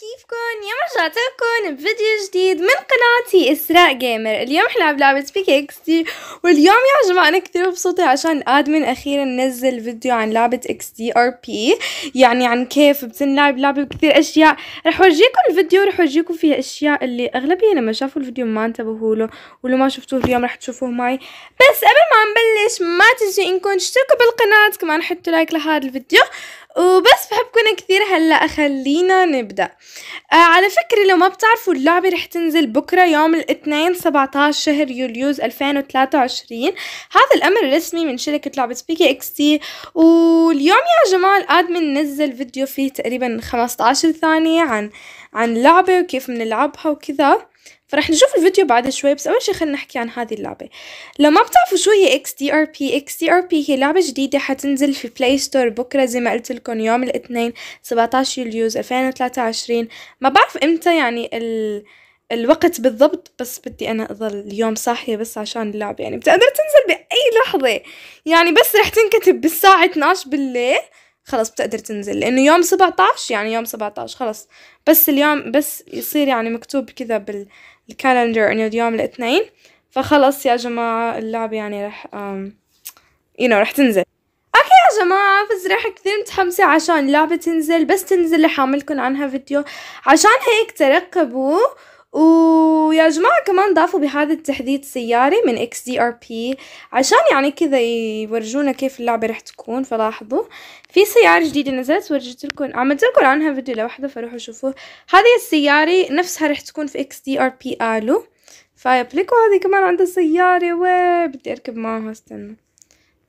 كيفكن يا رجعتلكن بفيديو جديد من قناتي اسراء جيمر اليوم حنلعب لعبة بيك اكستي واليوم يا جماعة انا كثير مبسوطة عشان ادمن اخيرا نزل فيديو عن لعبة اكس دي ار بي يعني عن كيف بتنلعب لعبة بكثير اشياء رح ورجيكم الفيديو رح ورجيكم فيها اشياء اللي اغلبية لما شافوا الفيديو ما انتبهوا له ولو ما شفتوه اليوم رح تشوفوه معي بس قبل ما نبلش ما تنسوا انكم تشتركوا بالقناة كمان حطوا لايك لهذا الفيديو وبس بحبكن كتير هلأ خلينا نبدأ آه، على فكرة لو ما بتعرفوا اللعبة رح تنزل بكرة يوم الاثنين 17 شهر يوليوز 2023 هذا الأمر رسمي من شركة لعبة بيكي اكس تي واليوم يا جماعة الآدمن نزل فيديو فيه تقريبا 15 ثانية عن عن لعبة وكيف بنلعبها وكذا فرح نشوف الفيديو بعد شوي بس أول شي خلينا نحكي عن هذه اللعبة لو ما بتعرفوا شو هي اكس اكس دي دي ار بي ار بي هي لعبة جديدة حتنزل في بلاي ستور بكرة زي ما قلت لكم يوم الاثنين 17 يوليوز 2023 ما بعرف امتى يعني ال... الوقت بالضبط بس بدي انا اضل اليوم صاحيه بس عشان اللعبه يعني بتقدر تنزل باي لحظه يعني بس رح تنكتب بالساعه 12 بالليل خلص بتقدر تنزل لانه يوم 17 يعني يوم 17 خلص بس اليوم بس يصير يعني مكتوب كذا بالكالندر انه اليوم الاثنين فخلص يا جماعة اللعبة يعني رح يو نو رح تنزل اوكي يا جماعة بس راح كثير متحمسة عشان اللعبة تنزل بس تنزل رح اعملكن عنها فيديو عشان هيك ترقبوا ويا جماعة كمان ضافوا بهذا التحديث سيارة من اكس دي ار بي عشان يعني كذا يورجونا كيف اللعبة رح تكون فلاحظوا في سيارة جديدة نزلت ورجت لكم عملت لكم عنها فيديو لوحده فروحوا شوفوه هذه السيارة نفسها رح تكون في اكس دي ار بي الو فبليكو هذه كمان عندها سيارة وي بدي اركب معها استنى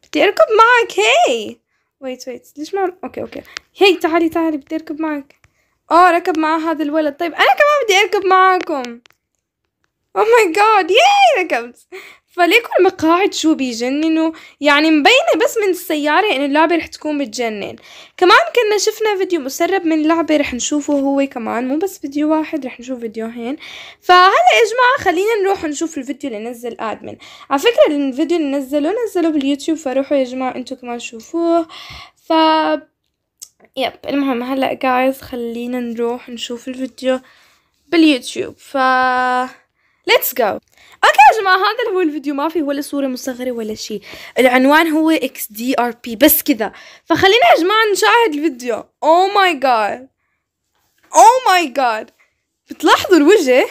بدي اركب معك هي ويت ويت ليش ما اوكي اوكي هي تعالي تعالي بدي اركب معك اه ركب معاه هذا الولد طيب انا كمان بدي اركب معاكم او ماي جاد ياي ركبت فليكن المقاعد شو بيجننوا يعني مبينة بس من السيارة انه اللعبة رح تكون بتجنن كمان كنا شفنا فيديو مسرب من لعبة رح نشوفه هو كمان مو بس فيديو واحد رح نشوف فيديوهين فهلا يا جماعة خلينا نروح نشوف الفيديو اللي نزل ادمن على فكرة الفيديو اللي نزله نزله باليوتيوب فروحوا يا جماعة انتو كمان شوفوه فب يب المهم هلا جايز خلينا نروح نشوف الفيديو باليوتيوب ف ليتس جو اوكي يا جماعه هذا هو الفيديو ما في ولا صوره مصغره ولا شيء العنوان هو اكس دي ار بي بس كذا فخلينا يا جماعه نشاهد الفيديو او ماي جاد او ماي جاد بتلاحظوا الوجه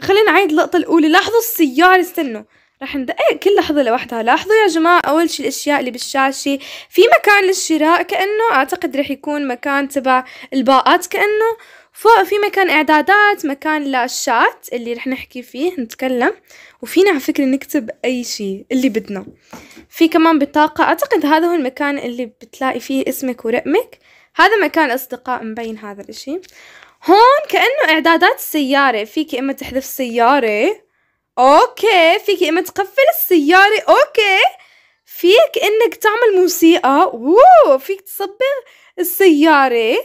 خلينا نعيد اللقطه الاولى لاحظوا السياره استنوا رح ندقق إيه، كل لحظة لوحدها لاحظوا يا جماعة أول شي الأشياء اللي بالشاشة في مكان للشراء كأنه أعتقد رح يكون مكان تبع الباقات كأنه فوق في مكان إعدادات مكان للشات اللي رح نحكي فيه نتكلم وفينا على فكرة نكتب أي شي اللي بدنا في كمان بطاقة أعتقد هذا هو المكان اللي بتلاقي فيه اسمك ورقمك هذا مكان أصدقاء مبين هذا الإشي هون كأنه إعدادات السيارة فيك إما تحذف سيارة اوكي فيك اما تقفل السيارة اوكي فيك انك تعمل موسيقى اوه فيك تصبغ السيارة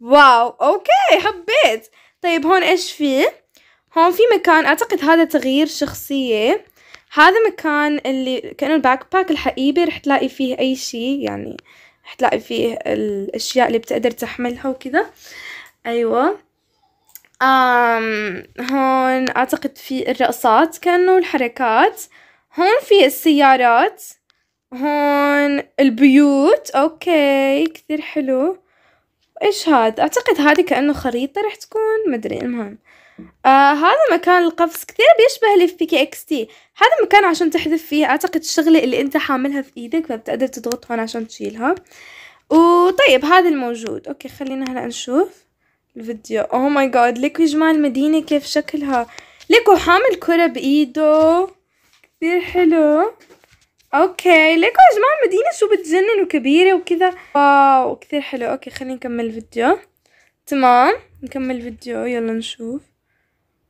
واو اوكي حبيت طيب هون ايش في هون في مكان اعتقد هذا تغيير شخصية هذا مكان اللي كأنه الباك باك الحقيبة رح تلاقي فيه اي شيء يعني رح تلاقي فيه الاشياء اللي بتقدر تحملها وكذا ايوه آم هون أعتقد في الرقصات كانوا الحركات هون في السيارات هون البيوت أوكي كثير حلو إيش هاد أعتقد هذه كأنه خريطة رح تكون مدري المهم آه هذا مكان القفز كثير بيشبه اللي في كي اكس تي هذا مكان عشان تحذف فيه اعتقد الشغلة اللي انت حاملها في ايدك فبتقدر تضغط هون عشان تشيلها وطيب هذا الموجود اوكي خلينا هلا نشوف الفيديو او oh ماي جاد ليكو يا جماعه المدينه كيف شكلها ليكو حامل كره بايده كثير حلو اوكي ليكو يا جماعه المدينه شو بتجنن وكبيره وكذا واو كثير حلو اوكي خلينا نكمل الفيديو تمام نكمل الفيديو يلا نشوف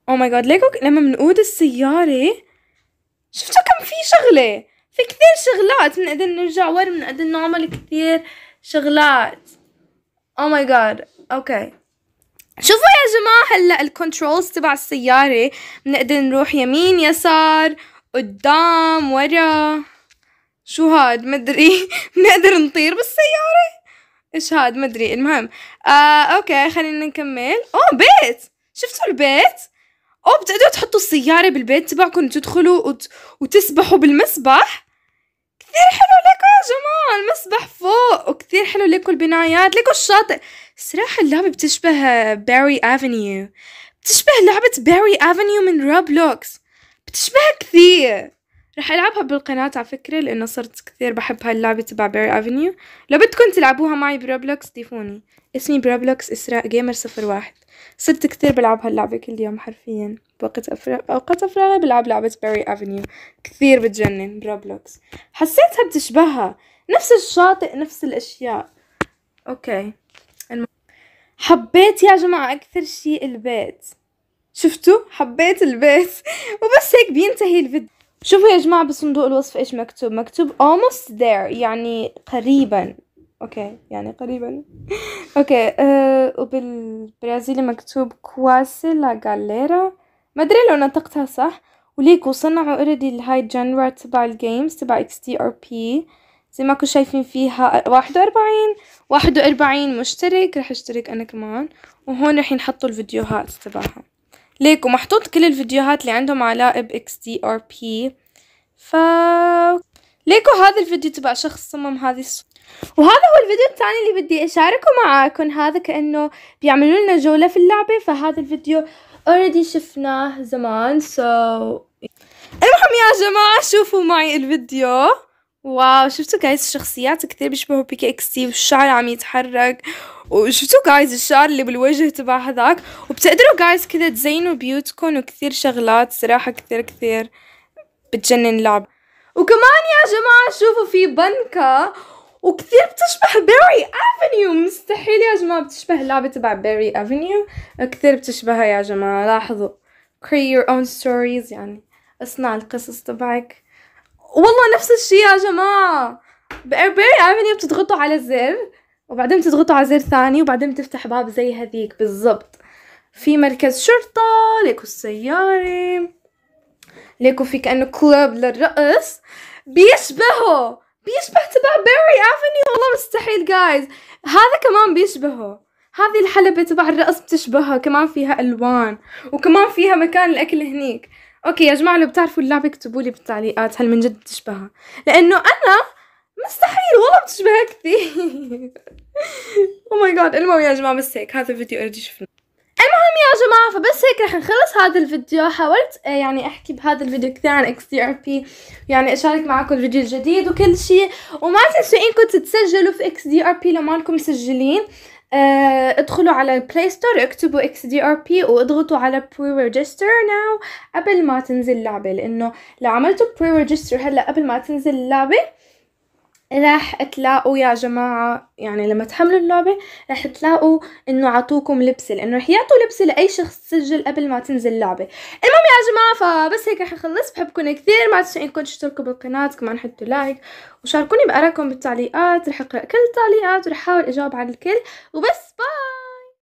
او ماي جاد ليكو لما بنقود السياره شفتوا كم في شغله في كثير شغلات بنقدر نرجع ورا بنقدر نعمل كثير شغلات او ماي جاد اوكي شوفوا يا جماعة هلا الكنترولز تبع السيارة بنقدر نروح يمين يسار قدام ورا شو هاد مدري بنقدر نطير بالسيارة ايش هاد مدري المهم آه اوكي خلينا نكمل اوه بيت شفتوا البيت اوه بتقدروا تحطوا السيارة بالبيت تبعكم تدخلوا وت... وتسبحوا بالمسبح كثير حلو لك جماعة المسبح فوق وكثير حلو ليكو البنايات ليكو الشاطئ صراحة اللعبة بتشبه باري افنيو بتشبه لعبة باري افنيو من روبلوكس بتشبه كثير رح ألعبها بالقناة على فكرة لأنه صرت كثير بحب هاللعبة تبع بيري أفنيو لو بدكم تلعبوها معي بروبلوكس ضيفوني اسمي بروبلوكس إسراء جيمر صفر واحد صرت كثير بلعب هاللعبة كل يوم حرفيا بوقت أفراغ أوقات أفراغي بلعب لعبة بيري أفنيو كثير بتجنن بروبلوكس حسيتها بتشبهها نفس الشاطئ نفس الأشياء أوكي الم... حبيت يا جماعة أكثر شي البيت شفتوا حبيت البيت وبس هيك بينتهي الفيديو شوفوا يا جماعة بصندوق الوصف ايش مكتوب مكتوب almost there يعني قريبا اوكي يعني قريبا اوكي أه وبالبرازيلي مكتوب كواسي لا غاليرا ما ادري لو نطقتها صح وليكو صنعوا اوريدي الهاي جنرا تبع الجيمز تبع اكس تي ار بي زي ما كنتوا شايفين فيها آه، واحد واربعين واحد واربعين مشترك رح اشترك انا كمان وهون رح ينحطوا الفيديوهات تبعها ليكو محطوط كل الفيديوهات اللي عندهم علاقة بإكس دي آر بي ف ليكو هذا الفيديو تبع شخص صمم هذه الصورة وهذا هو الفيديو الثاني اللي بدي أشاركه معاكم هذا كأنه بيعملوا لنا جولة في اللعبة فهذا الفيديو اوريدي شفناه زمان سو so... المهم يا جماعة شوفوا معي الفيديو واو شفتوا جايز الشخصيات كتير بيشبهوا بيكي اكس تي والشعر عم يتحرك وشفتوا جايز الشعر اللي بالوجه تبع هذاك وبتقدروا جايز كذا تزينوا بيوتكم وكثير شغلات صراحة كثير كثير بتجنن لعب وكمان يا جماعة شوفوا في بنكة وكثير بتشبه بيري افنيو مستحيل يا جماعة بتشبه اللعبة تبع بيري افنيو كثير بتشبهها يا جماعة لاحظوا create your own stories يعني اصنع القصص تبعك والله نفس الشيء يا جماعه باربيري افنيو بتضغطوا على زر وبعدين بتضغطوا على زر ثاني وبعدين بتفتح باب زي هذيك بالضبط في مركز شرطة ليكو السيارة ليكو في كأنه كلاب للرقص بيشبهه بيشبه تبع بيري افنيو والله مستحيل جايز هذا كمان بيشبهه هذه الحلبة تبع الرقص بتشبهها كمان فيها ألوان وكمان فيها مكان الأكل هنيك اوكي يا جماعه لو بتعرفوا اللعبه اكتبوا لي بالتعليقات هل من جد بتشبهها لانه انا مستحيل والله بتشبهها كثير او ماي جاد المهم يا جماعه بس هيك هذا الفيديو اوريدي شفناه المهم يا جماعة فبس هيك رح نخلص هذا الفيديو حاولت آه، يعني احكي بهذا الفيديو كثير عن اكس دي ار بي يعني اشارك معكم الفيديو الجديد وكل شيء وما تنسوا انكم تتسجلوا في اكس دي ار بي لو مالكم مسجلين آه، ادخلوا على البلاي ستور اكتبوا اكس دي ار بي واضغطوا على بري ريجستر ناو قبل ما تنزل اللعبه لانه لو عملتوا بري ريجستر هلا قبل ما تنزل اللعبه راح تلاقوا يا جماعة يعني لما تحملوا اللعبة راح تلاقوا انه عطوكم لبسة لانه راح يعطوا لبسة لأي شخص سجل قبل ما تنزل اللعبة المهم يا جماعة فبس هيك راح اخلص بحبكم كثير ما تنسوا انكم تشتركوا بالقناة كمان حطوا لايك وشاركوني بآرائكم بالتعليقات راح اقرأ كل التعليقات وراح احاول اجاوب على الكل وبس باي